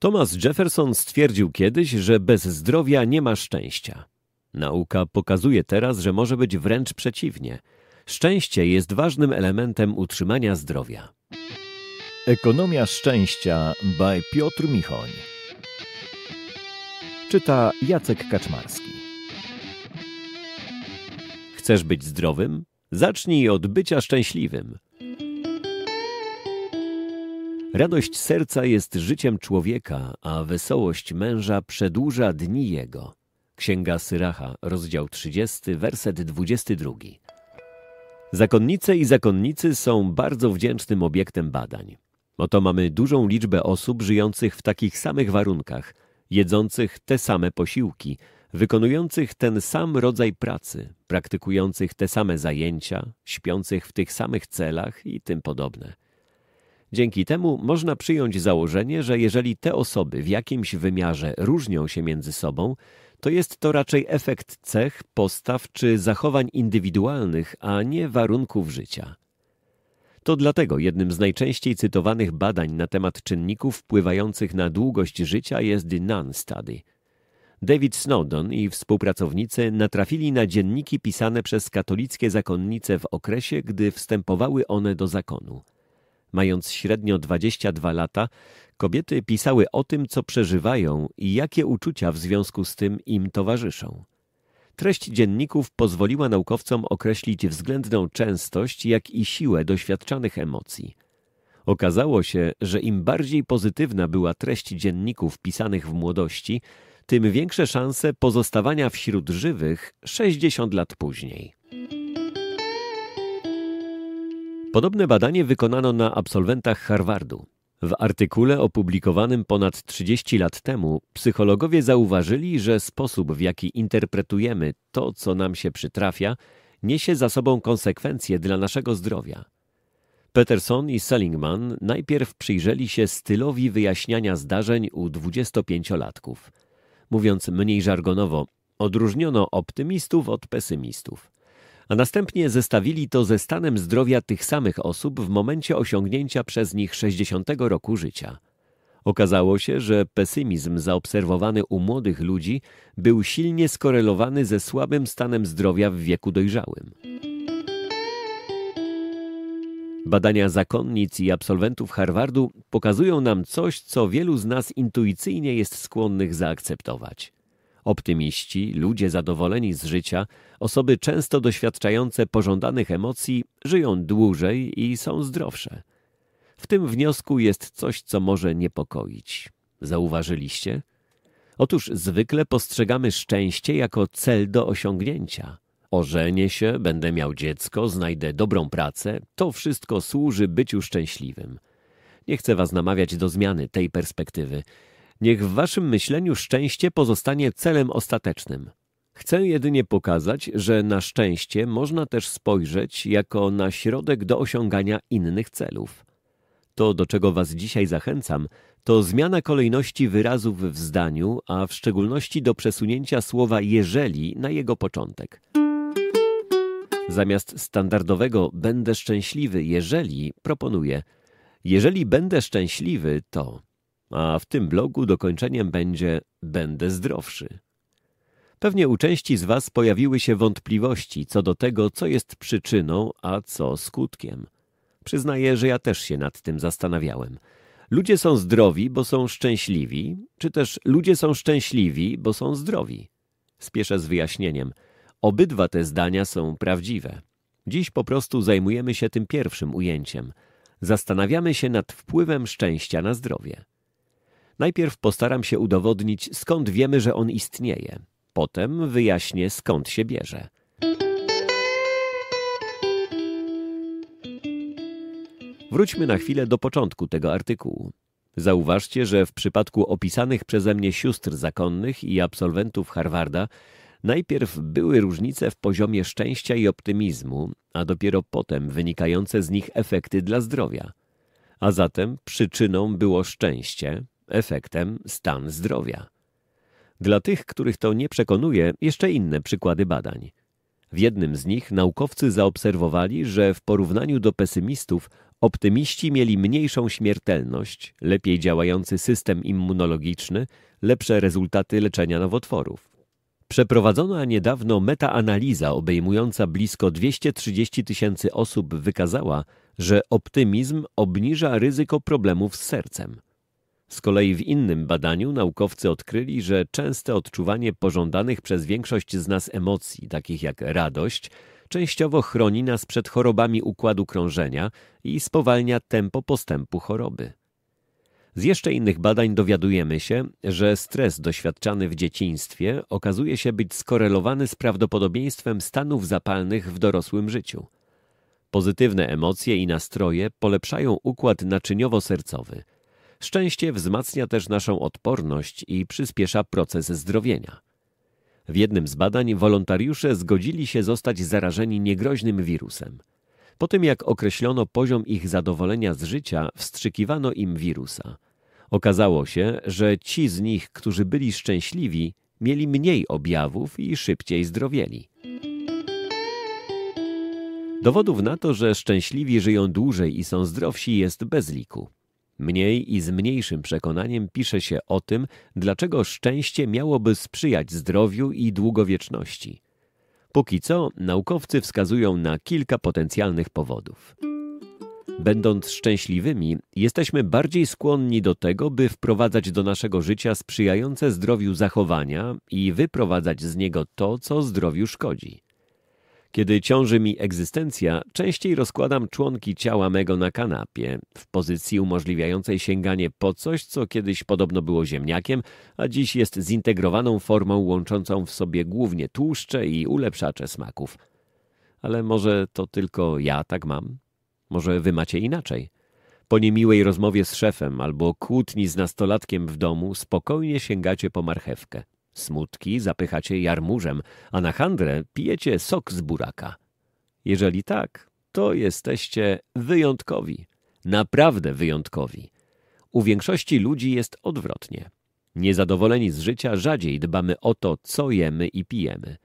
Thomas Jefferson stwierdził kiedyś, że bez zdrowia nie ma szczęścia. Nauka pokazuje teraz, że może być wręcz przeciwnie. Szczęście jest ważnym elementem utrzymania zdrowia. Ekonomia szczęścia by Piotr Michoń. Czyta Jacek Kaczmarski. Chcesz być zdrowym? Zacznij od bycia szczęśliwym. Radość serca jest życiem człowieka, a wesołość męża przedłuża dni jego. Księga Syracha, rozdział 30, werset 22. Zakonnice i zakonnicy są bardzo wdzięcznym obiektem badań. Oto mamy dużą liczbę osób żyjących w takich samych warunkach, jedzących te same posiłki, wykonujących ten sam rodzaj pracy, praktykujących te same zajęcia, śpiących w tych samych celach i tym podobne. Dzięki temu można przyjąć założenie, że jeżeli te osoby w jakimś wymiarze różnią się między sobą, to jest to raczej efekt cech, postaw czy zachowań indywidualnych, a nie warunków życia. To dlatego jednym z najczęściej cytowanych badań na temat czynników wpływających na długość życia jest The Nun Study. David Snowden i współpracownicy natrafili na dzienniki pisane przez katolickie zakonnice w okresie, gdy wstępowały one do zakonu mając średnio 22 lata, kobiety pisały o tym, co przeżywają i jakie uczucia w związku z tym im towarzyszą. Treść dzienników pozwoliła naukowcom określić względną częstość, jak i siłę doświadczanych emocji. Okazało się, że im bardziej pozytywna była treść dzienników pisanych w młodości, tym większe szanse pozostawania wśród żywych 60 lat później. Podobne badanie wykonano na absolwentach Harvardu. W artykule opublikowanym ponad 30 lat temu psychologowie zauważyli, że sposób, w jaki interpretujemy to, co nam się przytrafia, niesie za sobą konsekwencje dla naszego zdrowia. Peterson i Seligman najpierw przyjrzeli się stylowi wyjaśniania zdarzeń u 25-latków. Mówiąc mniej żargonowo, odróżniono optymistów od pesymistów a następnie zestawili to ze stanem zdrowia tych samych osób w momencie osiągnięcia przez nich 60 roku życia. Okazało się, że pesymizm zaobserwowany u młodych ludzi był silnie skorelowany ze słabym stanem zdrowia w wieku dojrzałym. Badania zakonnic i absolwentów Harvardu pokazują nam coś, co wielu z nas intuicyjnie jest skłonnych zaakceptować. Optymiści, ludzie zadowoleni z życia, osoby często doświadczające pożądanych emocji żyją dłużej i są zdrowsze. W tym wniosku jest coś, co może niepokoić. Zauważyliście? Otóż zwykle postrzegamy szczęście jako cel do osiągnięcia. Ożenię się, będę miał dziecko, znajdę dobrą pracę, to wszystko służy byciu szczęśliwym. Nie chcę was namawiać do zmiany tej perspektywy. Niech w waszym myśleniu szczęście pozostanie celem ostatecznym. Chcę jedynie pokazać, że na szczęście można też spojrzeć jako na środek do osiągania innych celów. To, do czego was dzisiaj zachęcam, to zmiana kolejności wyrazów w zdaniu, a w szczególności do przesunięcia słowa jeżeli na jego początek. Zamiast standardowego będę szczęśliwy, jeżeli proponuję jeżeli będę szczęśliwy, to a w tym blogu dokończeniem będzie Będę zdrowszy. Pewnie u części z Was pojawiły się wątpliwości co do tego, co jest przyczyną, a co skutkiem. Przyznaję, że ja też się nad tym zastanawiałem. Ludzie są zdrowi, bo są szczęśliwi, czy też ludzie są szczęśliwi, bo są zdrowi? Spieszę z wyjaśnieniem. Obydwa te zdania są prawdziwe. Dziś po prostu zajmujemy się tym pierwszym ujęciem. Zastanawiamy się nad wpływem szczęścia na zdrowie. Najpierw postaram się udowodnić, skąd wiemy, że on istnieje. Potem wyjaśnię, skąd się bierze. Wróćmy na chwilę do początku tego artykułu. Zauważcie, że w przypadku opisanych przeze mnie sióstr zakonnych i absolwentów Harvarda najpierw były różnice w poziomie szczęścia i optymizmu, a dopiero potem wynikające z nich efekty dla zdrowia. A zatem przyczyną było szczęście, Efektem stan zdrowia. Dla tych, których to nie przekonuje, jeszcze inne przykłady badań. W jednym z nich naukowcy zaobserwowali, że w porównaniu do pesymistów optymiści mieli mniejszą śmiertelność, lepiej działający system immunologiczny, lepsze rezultaty leczenia nowotworów. Przeprowadzona niedawno metaanaliza obejmująca blisko 230 tysięcy osób wykazała, że optymizm obniża ryzyko problemów z sercem. Z kolei w innym badaniu naukowcy odkryli, że częste odczuwanie pożądanych przez większość z nas emocji, takich jak radość, częściowo chroni nas przed chorobami układu krążenia i spowalnia tempo postępu choroby. Z jeszcze innych badań dowiadujemy się, że stres doświadczany w dzieciństwie okazuje się być skorelowany z prawdopodobieństwem stanów zapalnych w dorosłym życiu. Pozytywne emocje i nastroje polepszają układ naczyniowo-sercowy – Szczęście wzmacnia też naszą odporność i przyspiesza proces zdrowienia. W jednym z badań wolontariusze zgodzili się zostać zarażeni niegroźnym wirusem. Po tym jak określono poziom ich zadowolenia z życia, wstrzykiwano im wirusa. Okazało się, że ci z nich, którzy byli szczęśliwi, mieli mniej objawów i szybciej zdrowieli. Dowodów na to, że szczęśliwi żyją dłużej i są zdrowsi jest bez liku. Mniej i z mniejszym przekonaniem pisze się o tym, dlaczego szczęście miałoby sprzyjać zdrowiu i długowieczności. Póki co naukowcy wskazują na kilka potencjalnych powodów. Będąc szczęśliwymi, jesteśmy bardziej skłonni do tego, by wprowadzać do naszego życia sprzyjające zdrowiu zachowania i wyprowadzać z niego to, co zdrowiu szkodzi. Kiedy ciąży mi egzystencja, częściej rozkładam członki ciała mego na kanapie, w pozycji umożliwiającej sięganie po coś, co kiedyś podobno było ziemniakiem, a dziś jest zintegrowaną formą łączącą w sobie głównie tłuszcze i ulepszacze smaków. Ale może to tylko ja tak mam? Może wy macie inaczej? Po niemiłej rozmowie z szefem albo kłótni z nastolatkiem w domu spokojnie sięgacie po marchewkę. Smutki zapychacie jarmużem, a na handrę pijecie sok z buraka. Jeżeli tak, to jesteście wyjątkowi, naprawdę wyjątkowi. U większości ludzi jest odwrotnie. Niezadowoleni z życia rzadziej dbamy o to, co jemy i pijemy.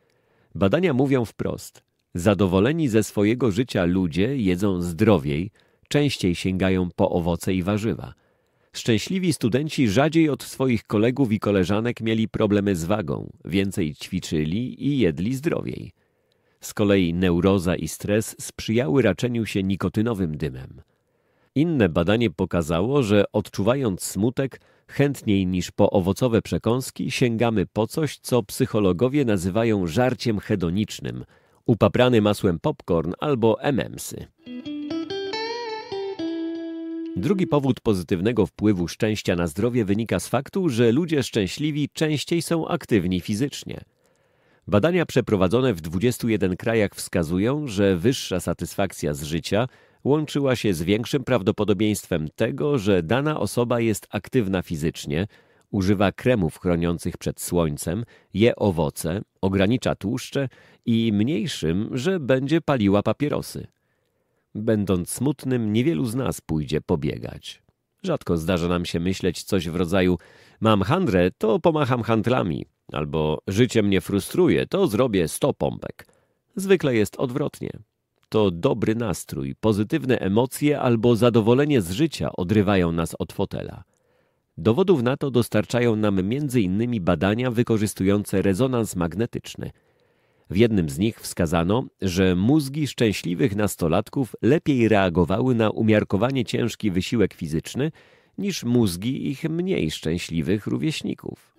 Badania mówią wprost. Zadowoleni ze swojego życia ludzie jedzą zdrowiej, częściej sięgają po owoce i warzywa – Szczęśliwi studenci rzadziej od swoich kolegów i koleżanek mieli problemy z wagą, więcej ćwiczyli i jedli zdrowiej. Z kolei neuroza i stres sprzyjały raczeniu się nikotynowym dymem. Inne badanie pokazało, że odczuwając smutek, chętniej niż po owocowe przekąski sięgamy po coś, co psychologowie nazywają żarciem hedonicznym, upaprany masłem popcorn albo MMsy. Drugi powód pozytywnego wpływu szczęścia na zdrowie wynika z faktu, że ludzie szczęśliwi częściej są aktywni fizycznie. Badania przeprowadzone w 21 krajach wskazują, że wyższa satysfakcja z życia łączyła się z większym prawdopodobieństwem tego, że dana osoba jest aktywna fizycznie, używa kremów chroniących przed słońcem, je owoce, ogranicza tłuszcze i mniejszym, że będzie paliła papierosy. Będąc smutnym, niewielu z nas pójdzie pobiegać. Rzadko zdarza nam się myśleć coś w rodzaju mam handrę, to pomacham handlami, albo życie mnie frustruje, to zrobię sto pompek. Zwykle jest odwrotnie. To dobry nastrój, pozytywne emocje albo zadowolenie z życia odrywają nas od fotela. Dowodów na to dostarczają nam m.in. badania wykorzystujące rezonans magnetyczny – w jednym z nich wskazano, że mózgi szczęśliwych nastolatków lepiej reagowały na umiarkowanie ciężki wysiłek fizyczny niż mózgi ich mniej szczęśliwych rówieśników.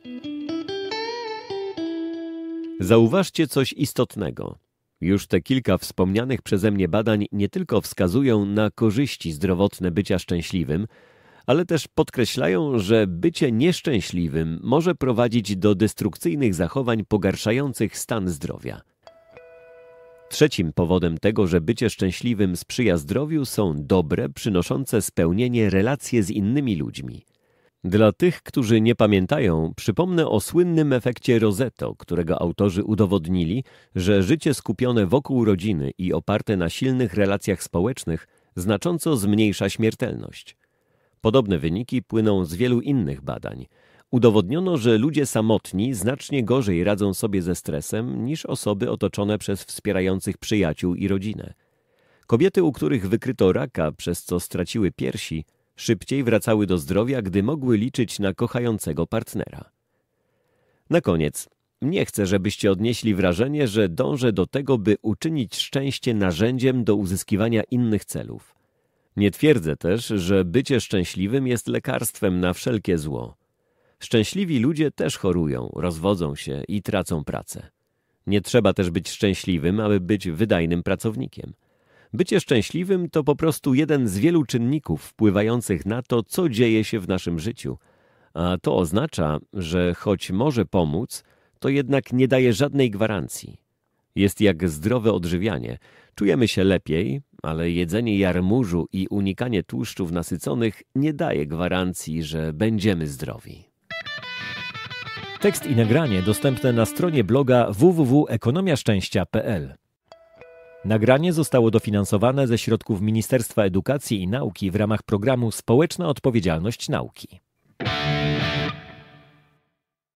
Zauważcie coś istotnego. Już te kilka wspomnianych przeze mnie badań nie tylko wskazują na korzyści zdrowotne bycia szczęśliwym, ale też podkreślają, że bycie nieszczęśliwym może prowadzić do destrukcyjnych zachowań pogarszających stan zdrowia. Trzecim powodem tego, że bycie szczęśliwym sprzyja zdrowiu, są dobre, przynoszące spełnienie relacje z innymi ludźmi. Dla tych, którzy nie pamiętają, przypomnę o słynnym efekcie Rosetto, którego autorzy udowodnili, że życie skupione wokół rodziny i oparte na silnych relacjach społecznych znacząco zmniejsza śmiertelność. Podobne wyniki płyną z wielu innych badań. Udowodniono, że ludzie samotni znacznie gorzej radzą sobie ze stresem niż osoby otoczone przez wspierających przyjaciół i rodzinę. Kobiety, u których wykryto raka, przez co straciły piersi, szybciej wracały do zdrowia, gdy mogły liczyć na kochającego partnera. Na koniec, nie chcę, żebyście odnieśli wrażenie, że dążę do tego, by uczynić szczęście narzędziem do uzyskiwania innych celów. Nie twierdzę też, że bycie szczęśliwym jest lekarstwem na wszelkie zło. Szczęśliwi ludzie też chorują, rozwodzą się i tracą pracę. Nie trzeba też być szczęśliwym, aby być wydajnym pracownikiem. Bycie szczęśliwym to po prostu jeden z wielu czynników wpływających na to, co dzieje się w naszym życiu. A to oznacza, że choć może pomóc, to jednak nie daje żadnej gwarancji. Jest jak zdrowe odżywianie. Czujemy się lepiej, ale jedzenie jarmużu i unikanie tłuszczów nasyconych nie daje gwarancji, że będziemy zdrowi. Tekst i nagranie dostępne na stronie bloga www.ekonomiaszczęścia.pl. Nagranie zostało dofinansowane ze środków Ministerstwa Edukacji i Nauki w ramach programu Społeczna Odpowiedzialność Nauki.